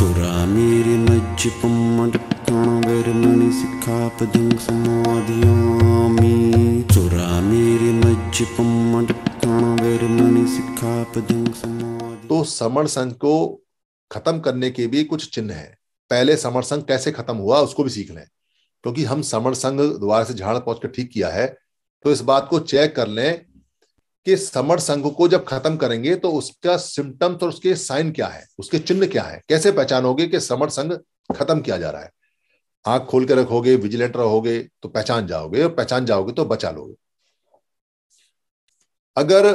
चोरा मेरे मज्ज पम्मण मणि सिखा पदंग समाधियामी चोरा मेरे मज्ज पम्मण मणि सिखा पदंग समाधि तो समण संघ को खत्म करने के भी कुछ चिन्ह है पहले समर संघ कैसे खत्म हुआ उसको भी सीख लें क्योंकि हम समर संघ द्वारा से झाड़ पहुंच कर ठीक किया है तो इस बात को चेक कर लें कि समर संघ को जब खत्म करेंगे तो उसका सिम्टम्स और उसके साइन क्या है उसके चिन्ह क्या है कैसे पहचानोगे कि समर संघ खत्म किया जा रहा है आंख खोल के रखोगे विजिलेंट रहोगे तो पहचान जाओगे और पहचान जाओगे तो बचा लोगे अगर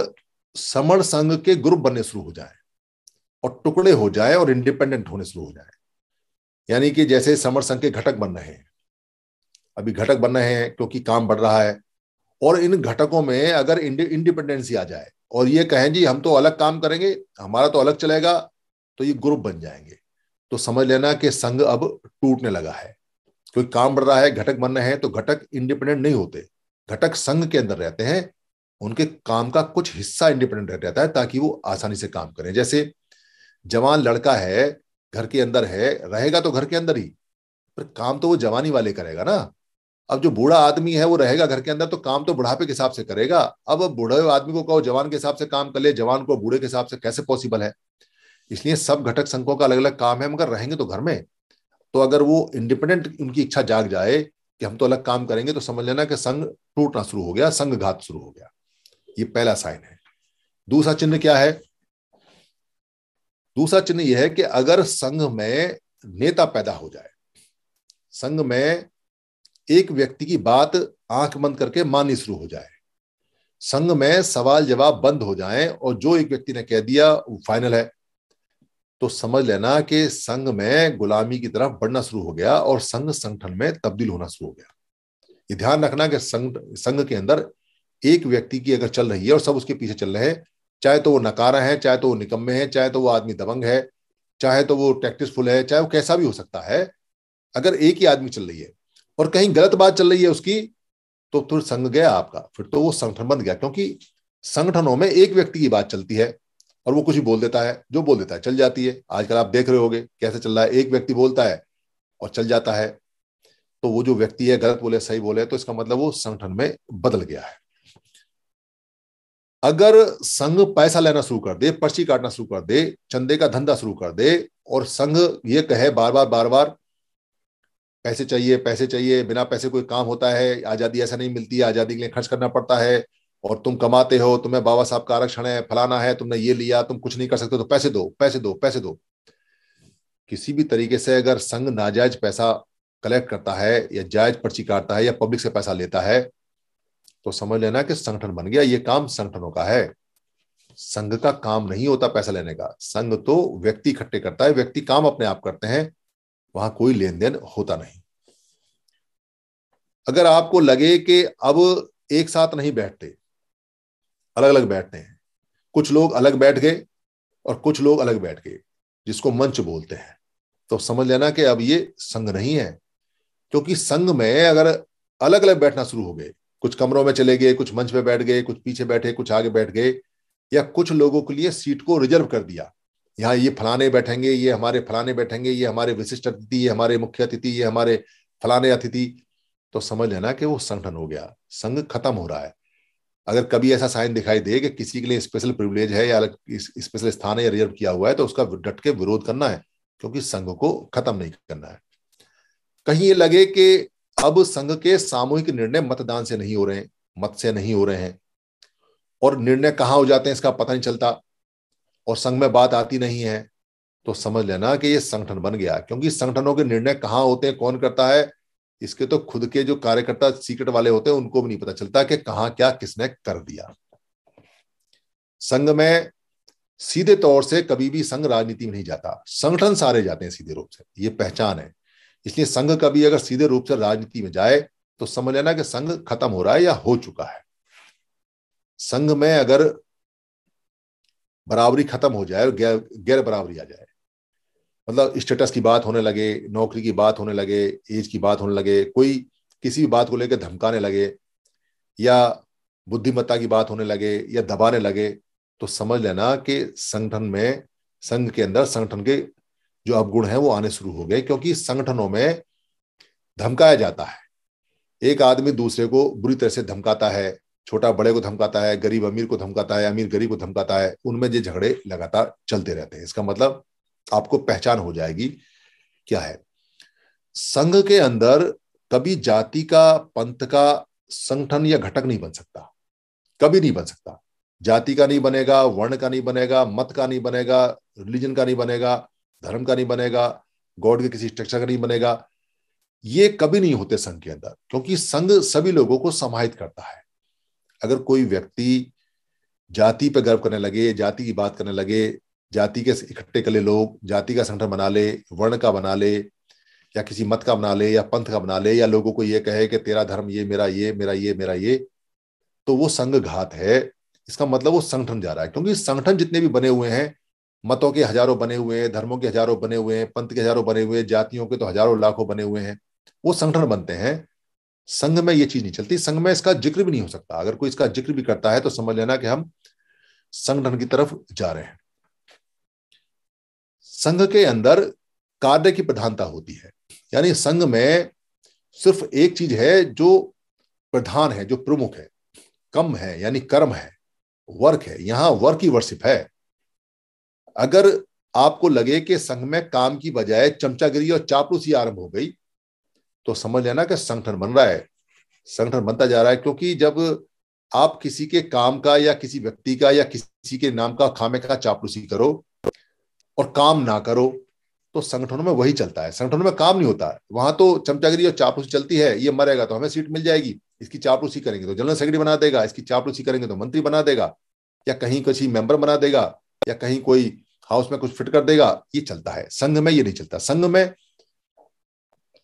समर संघ के ग्रुप बनने शुरू हो जाए और टुकड़े हो जाए और इंडिपेंडेंट होने शुरू हो जाए यानी कि जैसे समर संघ के घटक बन रहे हैं अभी घटक बन रहे हैं क्योंकि काम बढ़ रहा है और इन घटकों में अगर इंडिपेंडेंसी आ जाए और ये कहें जी हम तो अलग काम करेंगे हमारा तो अलग चलेगा तो ये ग्रुप बन जाएंगे तो समझ लेना कि संघ अब टूटने लगा है कोई काम बढ़ रहा है घटक बन रहे हैं तो घटक इंडिपेंडेंट नहीं होते घटक संघ के अंदर रहते हैं उनके काम का कुछ हिस्सा इंडिपेंडेंट रहता है ताकि वो आसानी से काम करें जैसे जवान लड़का है घर के अंदर है रहेगा तो घर के अंदर ही पर काम तो वो जवानी वाले करेगा ना अब जो बूढ़ा आदमी है वो रहेगा घर के अंदर तो काम तो बुढ़ापे के हिसाब से करेगा अब बूढ़े आदमी को कहो जवान के हिसाब से काम कर ले जवान को बूढ़े के हिसाब से कैसे पॉसिबल है इसलिए सब घटक संघों का अलग अलग काम है मगर रहेंगे तो घर में तो अगर वो इंडिपेंडेंट उनकी इच्छा जाग जाए कि हम तो अलग काम करेंगे तो समझ लेना कि संघ टूटना शुरू हो गया संघ घात शुरू हो गया ये पहला साइन है दूसरा चिन्ह क्या है दूसरा चिन्ह यह है कि अगर संघ में नेता पैदा हो जाए संघ में एक व्यक्ति की बात आंख बंद करके माननी शुरू हो जाए संघ में सवाल जवाब बंद हो जाए और जो एक व्यक्ति ने कह दिया वो फाइनल है तो समझ लेना कि संघ में गुलामी की तरफ बढ़ना शुरू हो गया और संघ संगठन में तब्दील होना शुरू हो गया ये ध्यान रखना कि संघ के अंदर एक व्यक्ति की अगर चल रही है और सब उसके पीछे चल रहे हैं चाहे तो वो नकारा है चाहे तो वो निकम्मे है चाहे तो वो आदमी दबंग है चाहे तो वो ट्रैक्टिसफुल है चाहे वो कैसा भी हो सकता है अगर एक ही आदमी चल रही है और कहीं गलत बात चल रही है उसकी तो फिर संघ गया आपका फिर तो वो संगठन बन गया क्योंकि संगठनों में एक व्यक्ति की बात चलती है और वो कुछ बोल देता है जो बोल देता है चल जाती है आजकल आप देख रहे होगे कैसे चल रहा है एक व्यक्ति बोलता है और चल जाता है तो वो जो व्यक्ति है गलत बोले सही बोले तो इसका मतलब वो संगठन में बदल गया है अगर संघ पैसा लेना शुरू कर दे पर्ची काटना शुरू कर दे चंदे का धंधा शुरू कर दे और संघ ये कहे बार बार बार बार पैसे चाहिए पैसे चाहिए बिना पैसे कोई काम होता है आज़ादी ऐसा नहीं मिलती है आज़ादी के लिए खर्च करना पड़ता है और तुम कमाते हो तुम्हें बाबा साहब का आरक्षण है फलाना है तुमने ये लिया तुम कुछ नहीं कर सकते तो पैसे दो पैसे दो पैसे दो किसी भी तरीके से अगर संघ नाजायज पैसा कलेक्ट करता है या जायज पर्ची काटता है या पब्लिक से पैसा लेता है तो समझ लेना कि संगठन बन गया ये काम संगठनों का है संघ का काम नहीं होता पैसा लेने का संघ तो व्यक्ति इकट्ठे करता है व्यक्ति काम अपने आप करते हैं वहां कोई लेन देन होता नहीं अगर आपको लगे कि अब एक साथ नहीं बैठते अलग अलग बैठते हैं कुछ लोग अलग बैठ गए और कुछ लोग अलग बैठ गए जिसको मंच बोलते हैं तो समझ लेना कि अब ये संघ नहीं है क्योंकि संघ में अगर अलग अलग बैठना शुरू हो गए कुछ कमरों में चले गए कुछ मंच पे बैठ गए कुछ पीछे बैठे कुछ आगे बैठ गए या कुछ लोगों के लिए सीट को रिजर्व कर दिया यहाँ ये फलाने बैठेंगे ये हमारे फलाने बैठेंगे ये हमारे विशिष्ट अतिथि ये हमारे मुख्य अतिथि ये हमारे फलाने अतिथि तो समझ लेना कि वो संगठन हो गया संघ खत्म हो रहा है अगर कभी ऐसा साइन दिखाई दे कि किसी के लिए स्पेशल प्रिविलेज है या स्पेशल स्थान है या रिजर्व किया हुआ है तो उसका डट के विरोध करना है क्योंकि संघ को खत्म नहीं करना है कहीं ये लगे कि अब संघ के सामूहिक निर्णय मतदान से नहीं हो रहे हैं मत से नहीं हो रहे हैं और निर्णय कहाँ हो जाते हैं इसका पता नहीं चलता और संघ में बात आती नहीं है तो समझ लेना कि ये संगठन बन गया क्योंकि संगठनों के निर्णय कहाँ होते हैं कौन करता है इसके तो खुद के जो कार्यकर्ता सीक्रेट वाले होते हैं उनको भी नहीं पता चलता कि कहा क्या किसने कर दिया संघ में सीधे तौर से कभी भी संघ राजनीति में नहीं जाता संगठन सारे जाते हैं सीधे रूप से ये पहचान है इसलिए संघ कभी अगर सीधे रूप से राजनीति में जाए तो समझ लेना कि संघ खत्म हो रहा है या हो चुका है संघ में अगर बराबरी खत्म हो जाए और गैर गैर बराबरी आ जाए मतलब स्टेटस की बात होने लगे नौकरी की बात होने लगे एज की बात होने लगे कोई किसी भी बात को लेकर धमकाने लगे या बुद्धिमत्ता की बात होने लगे या दबाने लगे तो समझ लेना कि संगठन में संघ के अंदर संगठन के जो अवगुण हैं वो आने शुरू हो गए क्योंकि संगठनों में धमकाया जाता है एक आदमी दूसरे को बुरी तरह से धमकाता है छोटा बड़े को धमकाता है गरीब अमीर को धमकाता है अमीर गरीब को धमकाता है उनमें ये झगड़े लगातार चलते रहते हैं इसका मतलब आपको पहचान हो जाएगी क्या है संघ के अंदर कभी जाति का पंथ का संगठन या घटक नहीं बन सकता कभी नहीं बन सकता जाति का नहीं बनेगा वर्ण का नहीं बनेगा मत का नहीं बनेगा रिलीजन का नहीं बनेगा धर्म का नहीं बनेगा गॉड के किसी स्ट्रक्चर का नहीं बनेगा ये कभी नहीं होते संघ के अंदर क्योंकि संघ सभी लोगों को समाहित करता है अगर कोई व्यक्ति जाति पर गर्व करने लगे जाति की बात करने लगे जाति के इकट्ठे कले लोग जाति का संगठन बना ले वर्ण का बना ले या किसी मत का बना ले या पंथ का बना ले या लोगों को ये कहे कि तेरा धर्म ये मेरा ये मेरा ये मेरा ये तो वो संघ घात है इसका मतलब वो संगठन जा रहा है क्योंकि संगठन जितने भी बने हुए हैं मतों के हजारों बने हुए हैं धर्मों के हजारों बने हुए हैं पंथ के हजारों बने हुए हैं जातियों के तो हजारों लाखों बने हुए हैं वो संगठन बनते हैं संघ में ये चीज नहीं चलती संघ में इसका जिक्र भी नहीं हो सकता अगर कोई इसका जिक्र भी करता है तो समझ लेना कि हम संगठन की तरफ जा रहे हैं संघ के अंदर कार्य की प्रधानता होती है यानी संघ में सिर्फ एक चीज है जो प्रधान है जो प्रमुख है कम है यानी कर्म है वर्क है यहां वर्क ही वर्शिप है अगर आपको लगे कि संघ में काम की बजाय चमचागिरी और चापलूसी आरंभ हो गई तो समझ लेना कि संगठन बन रहा है संगठन बनता जा रहा है क्योंकि जब आप किसी के काम का या किसी व्यक्ति का या किसी के नाम का खामे का चापलूसी करो और काम ना करो तो संगठनों में वही चलता है संगठनों में काम नहीं होता है वहां तो चमचागिरी और चापलूसी चलती है ये मरेगा तो हमें सीट मिल जाएगी इसकी चापलूसी करेंगे तो जनरल सेक्रेटरी बना देगा इसकी चापलूसी करेंगे तो मंत्री बना देगा या कहीं किसी मेंबर बना देगा या कहीं कोई हाउस में कुछ फिट कर देगा ये चलता है संघ में ये नहीं चलता संघ में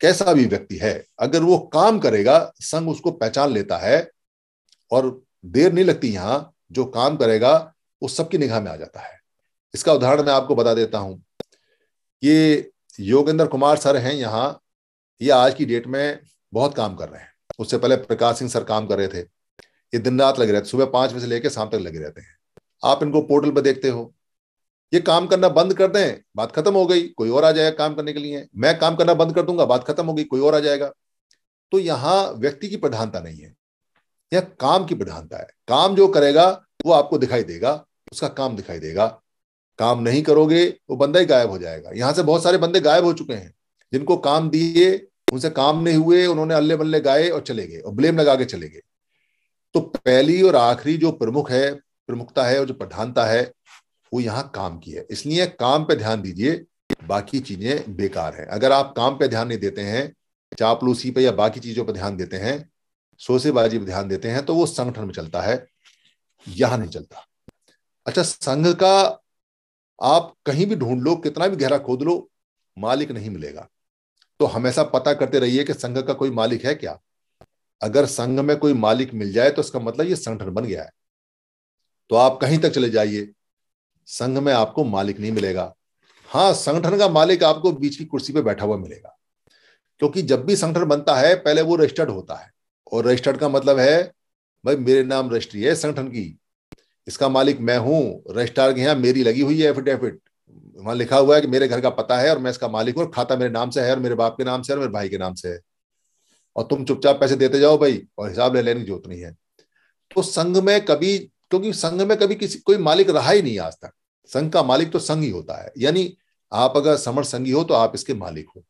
कैसा भी व्यक्ति है अगर वो काम करेगा संघ उसको पहचान लेता है और देर नहीं लगती यहां जो काम करेगा वो सबकी निगाह में आ जाता है इसका उदाहरण मैं आपको बता देता हूं ये योगेंद्र कुमार सर हैं यहाँ ये आज की डेट में बहुत काम कर रहे हैं उससे पहले प्रकाश सिंह सर काम कर रहे थे ये दिन रात लगे रहते सुबह पांच बजे से लेकर शाम तक लगे रहते हैं आप इनको पोर्टल पर देखते हो ये काम करना बंद कर दें बात खत्म हो गई कोई और आ जाएगा काम करने के लिए मैं काम करना बंद कर दूंगा बात खत्म हो गई कोई और आ जाएगा तो यहाँ व्यक्ति की प्रधानता नहीं है यह काम की प्रधानता है काम जो करेगा वो आपको दिखाई देगा उसका काम दिखाई देगा काम नहीं करोगे वो बंदा ही गायब हो जाएगा यहां से बहुत सारे बंदे गायब हो चुके हैं जिनको काम दिए उनसे काम नहीं हुए उन्होंने अल्ले बल्ले गाए और चले गए और ब्लेम लगा के चले गए तो पहली और आखिरी जो प्रमुख है प्रमुखता है और जो प्रधानता है वो यहाँ काम की है इसलिए काम पे ध्यान दीजिए बाकी चीजें बेकार है अगर आप काम पे ध्यान नहीं देते हैं चापलूसी पे या बाकी चीजों पर ध्यान देते हैं सोसेबाजी पर ध्यान देते हैं तो वो संगठन में चलता है यहां नहीं चलता अच्छा संघ का आप कहीं भी ढूंढ लो कितना भी गहरा खोद लो मालिक नहीं मिलेगा तो हमेशा पता करते रहिए कि संघ का कोई मालिक है क्या अगर संघ में कोई मालिक मिल जाए तो इसका मतलब ये संगठन बन गया है तो आप कहीं तक चले जाइए संघ में आपको मालिक नहीं मिलेगा हाँ संगठन का मालिक आपको बीच की कुर्सी पर बैठा हुआ मिलेगा क्योंकि जब भी संगठन बनता है पहले वो रजिस्टर्ड होता है और रजिस्टर्ड का मतलब है भाई मेरे नाम रजिस्ट्री है संगठन की इसका मालिक मैं हूं रजिस्ट्रार के यहाँ मेरी लगी हुई है एफिडेविट वहां लिखा हुआ है कि मेरे घर का पता है और मैं इसका मालिक हूं और खाता मेरे नाम से है और मेरे बाप के नाम से है और मेरे भाई के नाम से है और तुम चुपचाप पैसे देते जाओ भाई और हिसाब ले लेने की जरूरत नहीं है तो संघ में कभी क्योंकि संघ में कभी किसी कोई मालिक रहा ही नहीं आज तक संघ का मालिक तो संघ ही होता है यानी आप अगर समर संघी हो तो आप इसके मालिक हो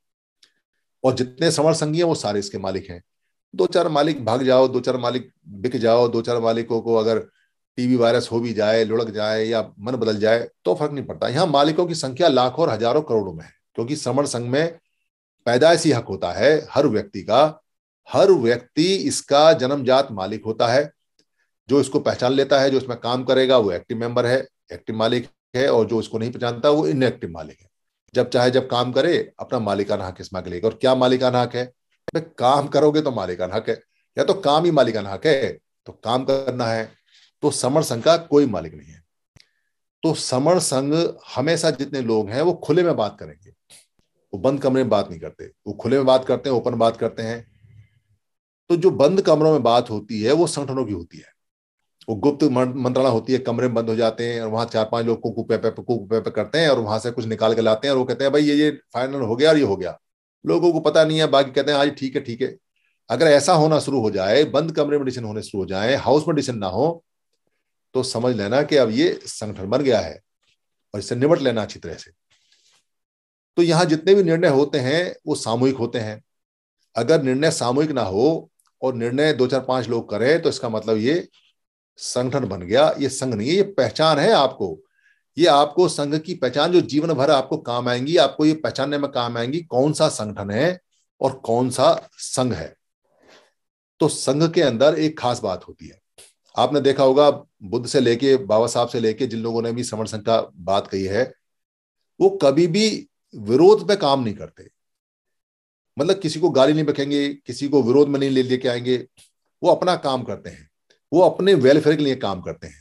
और जितने समर संघी हैं वो सारे इसके मालिक हैं दो चार मालिक भाग जाओ दो चार मालिक बिक जाओ दो चार मालिकों को अगर टीबी वायरस हो भी जाए लुढ़क जाए या मन बदल जाए तो फर्क नहीं पड़ता यहाँ मालिकों की संख्या लाखों और हजारों करोड़ों में है क्योंकि समर संघ में पैदाइशी हक होता है हर व्यक्ति का हर व्यक्ति इसका जन्मजात मालिक होता है जो इसको पहचान लेता है जो इसमें काम करेगा वो एक्टिव मेंबर है एक्टिव मालिक है और जो इसको नहीं पहचानता वो इनएक्टिव मालिक है जब चाहे जब काम करे अपना मालिकाना हक इसमें लेगा और क्या मालिकाना हक है काम करोगे तो मालिकाना हक है या तो काम ही मालिकाना हक है तो काम करना है तो समर संघ का कोई मालिक नहीं है तो समर संघ हमेशा जितने लोग हैं वो खुले में बात करेंगे वो बंद कमरे में बात नहीं करते वो खुले में बात करते हैं ओपन बात करते हैं तो जो बंद कमरों में बात होती है वो संगठनों की होती है वो गुप्त मंत्रणा होती है कमरे में बंद हो जाते हैं और वहां चार पांच लोग कुकू पेपे कुकू पे करते हैं और वहां से कुछ निकाल के लाते हैं और वो कहते हैं भाई ये ये फाइनल हो गया और ये हो गया लोगों को पता नहीं है बाकी कहते हैं आज ठीक है ठीक है अगर ऐसा होना शुरू हो जाए बंद कमरे में डिसीजन होने शुरू हो जाए हाउस में डिसीजन ना हो तो समझ लेना कि अब ये संगठन बन गया है और इससे निमट लेना अच्छी तरह से तो यहां जितने भी निर्णय होते हैं वो सामूहिक होते हैं अगर निर्णय सामूहिक ना हो और निर्णय दो चार पांच लोग करें तो इसका मतलब ये संगठन बन गया ये संघ नहीं है ये पहचान है आपको ये आपको संघ की पहचान जो जीवन भर आपको काम आएंगी आपको ये पहचानने में काम आएंगी कौन सा संगठन है और कौन सा संघ है तो संघ के अंदर एक खास बात होती है आपने देखा होगा बुद्ध से लेके बाबा साहब से लेके जिन लोगों ने भी समर संघ का बात कही है वो कभी भी विरोध पे काम नहीं करते मतलब किसी को गाली नहीं बखेंगे किसी को विरोध में नहीं ले लेके आएंगे वो अपना काम करते हैं वो अपने वेलफेयर के लिए काम करते हैं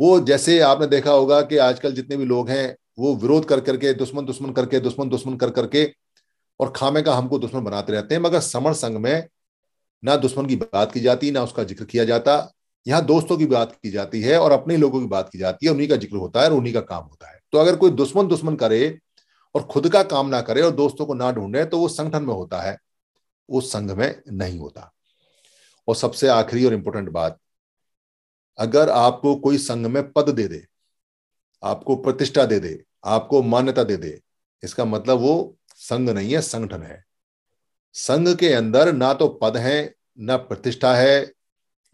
वो जैसे आपने देखा होगा कि आजकल जितने भी लोग हैं वो विरोध कर करके दुश्मन दुश्मन करके दुश्मन दुश्मन कर करके और खामे का हमको दुश्मन बनाते रहते हैं मगर समर संघ में ना दुश्मन की बात की जाती ना उसका जिक्र किया जाता यहाँ दोस्तों की बात की जाती है और अपने लोगों की बात की जाती है उन्हीं का जिक्र होता है और उन्हीं का काम होता है तो अगर कोई दुश्मन दुश्मन करे और खुद का काम ना करे और दोस्तों को ना ढूंढे तो वो संगठन में होता है उस संघ में नहीं होता और सबसे आखिरी और इंपॉर्टेंट बात अगर आपको कोई संघ में पद दे दे आपको प्रतिष्ठा दे दे आपको मान्यता दे दे इसका मतलब वो संघ नहीं है संगठन है संघ के अंदर ना तो पद है ना प्रतिष्ठा है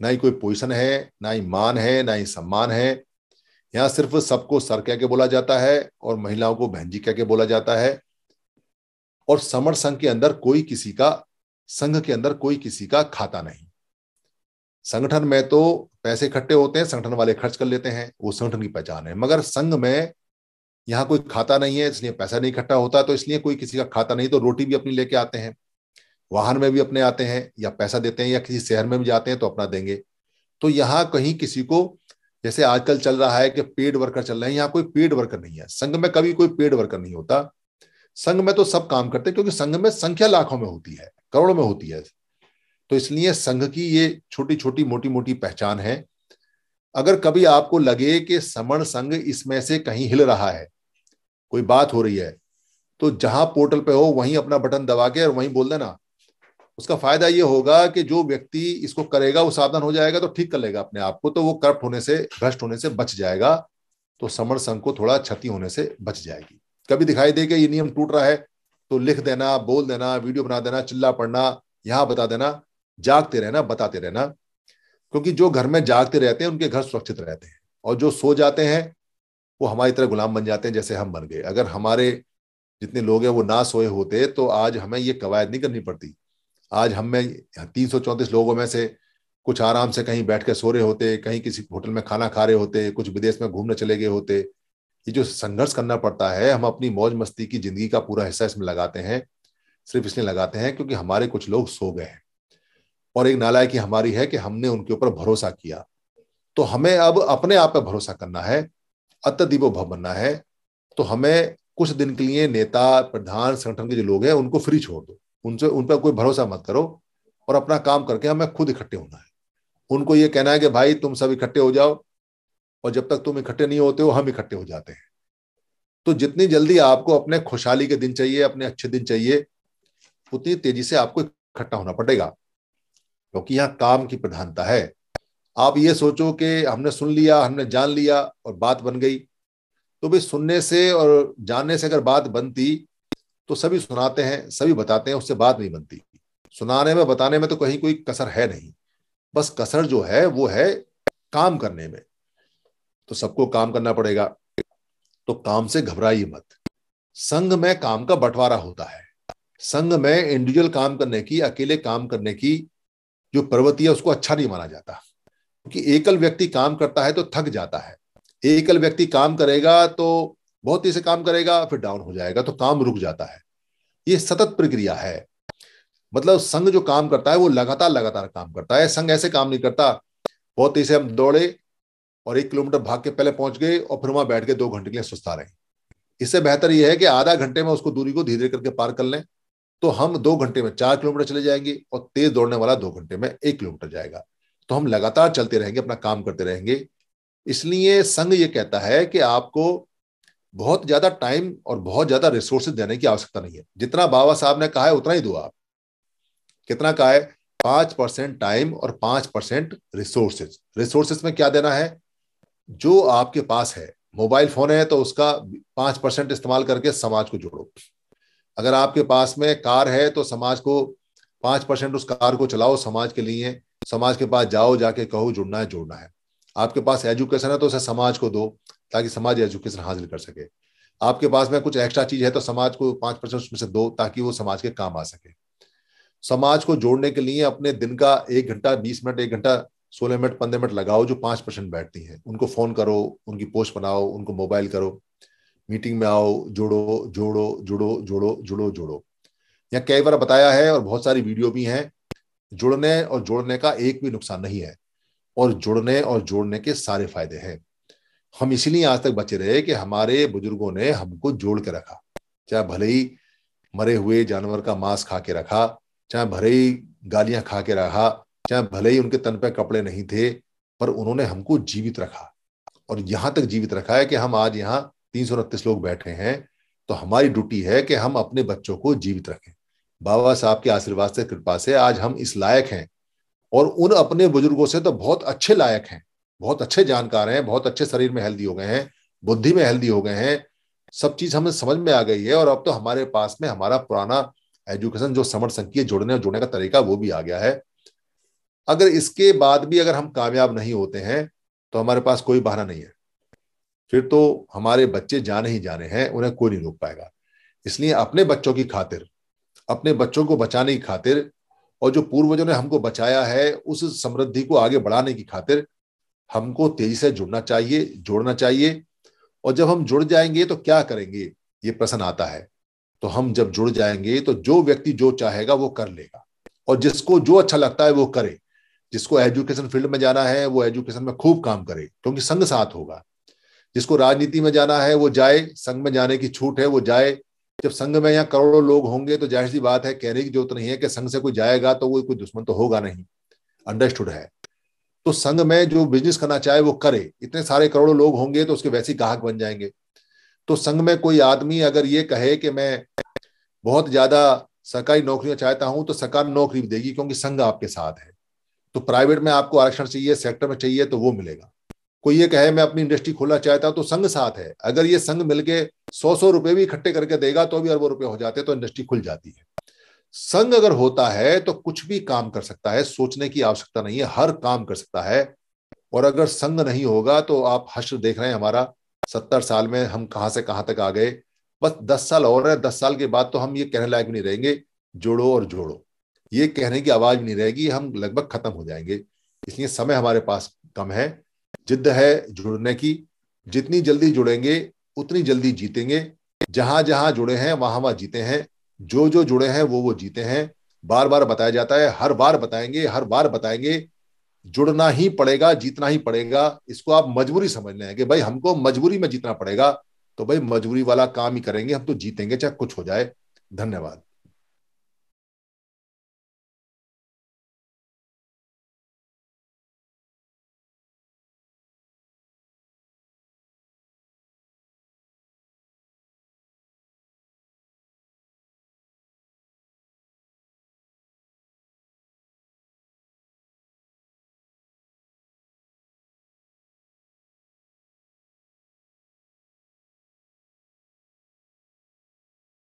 ना ही कोई पोजिशन है ना ही मान है ना ही सम्मान है यहां सिर्फ सबको सर कह के बोला जाता है और महिलाओं को बहन जी कह के बोला जाता है और समर संघ के अंदर कोई किसी का संघ के अंदर कोई किसी का खाता नहीं संगठन में तो पैसे इकट्ठे होते हैं संगठन वाले खर्च कर लेते हैं वो संगठन की पहचान है मगर संघ में यहाँ कोई खाता नहीं है इसलिए पैसा नहीं इकट्ठा होता तो इसलिए कोई किसी का खाता नहीं तो रोटी भी अपनी लेके आते हैं वाहन में भी अपने आते हैं या पैसा देते हैं या किसी शहर में भी जाते हैं तो अपना देंगे तो यहाँ कहीं किसी को जैसे आजकल चल रहा है कि पेड वर्कर चल रहे हैं यहाँ कोई पेड वर्कर नहीं है संघ में कभी कोई पेड वर्कर नहीं होता संघ में तो सब काम करते हैं क्योंकि संघ में संख्या लाखों में होती है करोड़ों में होती है तो इसलिए संघ की ये छोटी छोटी मोटी मोटी पहचान है अगर कभी आपको लगे कि समण संघ इसमें से कहीं हिल रहा है कोई बात हो रही है तो जहां पोर्टल पे हो वहीं अपना बटन दबा के और वहीं बोल देना उसका फायदा ये होगा कि जो व्यक्ति इसको करेगा वो सावधान हो जाएगा तो ठीक कर लेगा अपने आप को तो वो करप्ट होने से भ्रष्ट होने से बच जाएगा तो समर संघ को थोड़ा क्षति होने से बच जाएगी कभी दिखाई दे कि ये नियम टूट रहा है तो लिख देना बोल देना वीडियो बना देना चिल्ला पड़ना यहां बता देना जागते रहना बताते रहना क्योंकि जो घर में जागते रहते हैं उनके घर सुरक्षित रहते हैं और जो सो जाते हैं वो हमारी तरह गुलाम बन जाते हैं जैसे हम बन गए अगर हमारे जितने लोग हैं वो ना सोए होते तो आज हमें ये कवायद नहीं करनी पड़ती आज हम में तीन लोगों में से कुछ आराम से कहीं बैठ के सो रहे होते कहीं किसी होटल में खाना खा रहे होते कुछ विदेश में घूमने चले गए होते ये जो संघर्ष करना पड़ता है हम अपनी मौज मस्ती की जिंदगी का पूरा हिस्सा इसमें लगाते हैं सिर्फ इसलिए लगाते हैं क्योंकि हमारे कुछ लोग सो गए हैं और एक नालायकी हमारी है कि हमने उनके ऊपर भरोसा किया तो हमें अब अपने आप पर भरोसा करना है अत्यदीपो भव बनना है तो हमें कुछ दिन के लिए नेता प्रधान संगठन के जो लोग हैं उनको फ्री छोड़ दो उनसे उन पर कोई भरोसा मत करो और अपना काम करके हमें खुद इकट्ठे होना है उनको ये कहना है कि भाई तुम सब इकट्ठे हो जाओ और जब तक तुम इकट्ठे नहीं होते हो हम इकट्ठे हो जाते हैं तो जितनी जल्दी आपको अपने खुशहाली के दिन चाहिए अपने अच्छे दिन चाहिए उतनी तेजी से आपको इकट्ठा होना पड़ेगा क्योंकि यहाँ काम की प्रधानता है आप ये सोचो कि हमने सुन लिया हमने जान लिया और बात बन गई तो भी सुनने से और जानने से अगर बात बनती तो सभी सुनाते हैं सभी बताते हैं उससे बात नहीं बनती सुनाने में बताने में तो कहीं कोई कसर है नहीं बस कसर जो है वो है काम करने में तो सबको काम करना पड़ेगा तो काम से घबराइए मत संघ में काम का बंटवारा होता है संघ में इंडिविजुअल काम करने की अकेले काम करने की जो पर्वतीय उसको अच्छा नहीं माना जाता क्योंकि एकल व्यक्ति काम करता है तो थक जाता है एकल व्यक्ति काम करेगा तो बहुत ही से काम करेगा फिर डाउन हो जाएगा तो काम रुक जाता है ये सतत प्रक्रिया है मतलब संघ जो काम करता है वो लगातार लगातार काम करता है संघ ऐसे काम नहीं करता बहुत ही से हम दौड़े और एक किलोमीटर भाग के पहले पहुंच गए और फिर वहां बैठ के दो घंटे के लिए सुस्ता रहे इससे बेहतर यह है कि आधा घंटे में उसको दूरी को धीरे करके पार कर लें तो हम दो घंटे में चार किलोमीटर चले जाएंगे और तेज दौड़ने वाला दो घंटे में एक किलोमीटर जाएगा तो हम लगातार चलते रहेंगे अपना काम करते रहेंगे इसलिए संघ ये कहता है कि आपको बहुत ज्यादा टाइम और बहुत ज्यादा रिसोर्सेज देने की आवश्यकता नहीं है जितना बाबा साहब ने कहा है उतना ही दो आप कितना कहा है पांच परसेंट टाइम और पांच परसेंट रिसोर्सेज रिसोर्सेज में क्या देना है जो आपके पास है मोबाइल फोन है तो उसका पांच परसेंट इस्तेमाल करके समाज को जोड़ो अगर आपके पास में कार है तो समाज को पांच परसेंट उस कार को चलाओ समाज के लिए समाज के पास जाओ जाके कहो जुड़ना है जोड़ना है आपके पास एजुकेशन है तो उसे समाज को दो ताकि समाज एजुकेशन हासिल कर सके आपके पास में कुछ एक्स्ट्रा चीज है तो समाज को पांच परसेंट उसमें से दो ताकि वो समाज के काम आ सके समाज को जोड़ने के लिए अपने दिन का एक घंटा बीस मिनट एक घंटा सोलह मिनट पंद्रह मिनट लगाओ जो पांच परसेंट बैठती हैं उनको फोन करो उनकी पोस्ट बनाओ उनको मोबाइल करो मीटिंग में आओ जोड़ो जोड़ो जुड़ो जोड़ो जुड़ो जोड़ो या कई बार बताया है और बहुत सारी वीडियो भी हैं जुड़ने और जोड़ने का एक भी नुकसान नहीं है और जुड़ने और जोड़ने के सारे फायदे हैं हम इसीलिए आज तक बचे रहे कि हमारे बुजुर्गों ने हमको जोड़ के रखा चाहे भले ही मरे हुए जानवर का मांस खा के रखा चाहे भले ही गालियां खा के रखा चाहे भले ही उनके तन पे कपड़े नहीं थे पर उन्होंने हमको जीवित रखा और यहां तक जीवित रखा है कि हम आज यहाँ तीन सौ उनतीस लोग बैठे हैं तो हमारी ड्यूटी है कि हम अपने बच्चों को जीवित रखें बाबा साहब के आशीर्वाद से कृपा से आज हम इस लायक हैं और उन अपने बुजुर्गों से तो बहुत अच्छे लायक हैं बहुत अच्छे जानकार हैं बहुत अच्छे शरीर में हेल्दी हो गए हैं बुद्धि में हेल्दी हो गए हैं सब चीज हमें समझ में आ गई है और अब तो हमारे पास में हमारा पुराना एजुकेशन जो समर संकीय जोड़ने और जोड़ने का तरीका वो भी आ गया है अगर इसके बाद भी अगर हम कामयाब नहीं होते हैं तो हमारे पास कोई बहाना नहीं है फिर तो हमारे बच्चे जाने ही जाने हैं उन्हें कोई नहीं रोक पाएगा इसलिए अपने बच्चों की खातिर अपने बच्चों को बचाने की खातिर और जो पूर्वजों ने हमको बचाया है उस समृद्धि को आगे बढ़ाने की खातिर हमको तेजी से जुड़ना चाहिए जोड़ना चाहिए और जब हम जुड़ जाएंगे तो क्या करेंगे ये प्रश्न आता है तो हम जब जुड़ जाएंगे तो जो व्यक्ति जो चाहेगा वो कर लेगा और जिसको जो अच्छा लगता है वो करे जिसको एजुकेशन फील्ड में जाना है वो एजुकेशन में खूब काम करे क्योंकि संग साथ होगा जिसको राजनीति में जाना है वो जाए संघ में जाने की छूट है वो जाए जब संघ में यहाँ करोड़ों लोग होंगे तो जाहिर सी बात है कहने की जरूरत नहीं है कि संघ से कोई जाएगा तो वो कोई दुश्मन तो होगा नहीं अंडरस्टूड है तो संघ में जो बिजनेस करना चाहे वो करे इतने सारे करोड़ों लोग होंगे तो उसके वैसे ग्राहक बन जाएंगे तो संघ में कोई आदमी अगर ये कहे कि मैं बहुत ज्यादा सरकारी नौकरियां चाहता हूं तो सरकार नौकरी भी देगी क्योंकि संघ आपके साथ है तो प्राइवेट में आपको आरक्षण चाहिए सेक्टर में चाहिए तो वो मिलेगा कोई ये कहे मैं अपनी इंडस्ट्री खोलना चाहता हूं तो संघ साथ है अगर ये संघ मिलके सौ सौ रुपए भी इकट्ठे करके देगा तो भी अरबों रुपए हो जाते तो इंडस्ट्री खुल जाती है संघ अगर होता है तो कुछ भी काम कर सकता है सोचने की आवश्यकता नहीं है हर काम कर सकता है और अगर संघ नहीं होगा तो आप हश्र देख रहे हैं हमारा सत्तर साल में हम कहां से कहां तक आ गए बस दस साल और है दस साल के बाद तो हम ये कहने लायक नहीं रहेंगे जोड़ो और जोड़ो ये कहने की आवाज नहीं रहेगी हम लगभग खत्म हो जाएंगे इसलिए समय हमारे पास कम है जिद्द है जुड़ने की जितनी जल्दी जुड़ेंगे उतनी जल्दी जीतेंगे जहां जहां जुड़े हैं वहां वहां जीते हैं जो जो जुड़े हैं वो वो जीते हैं बार बार बताया जाता है हर बार बताएंगे हर बार बताएंगे जुड़ना ही पड़ेगा जीतना ही पड़ेगा इसको आप मजबूरी समझ लें कि भाई हमको मजबूरी में जीतना पड़ेगा तो भाई मजबूरी वाला काम ही करेंगे हम तो जीतेंगे चाहे कुछ हो जाए धन्यवाद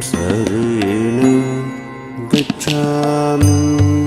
संसरेण गच्छामि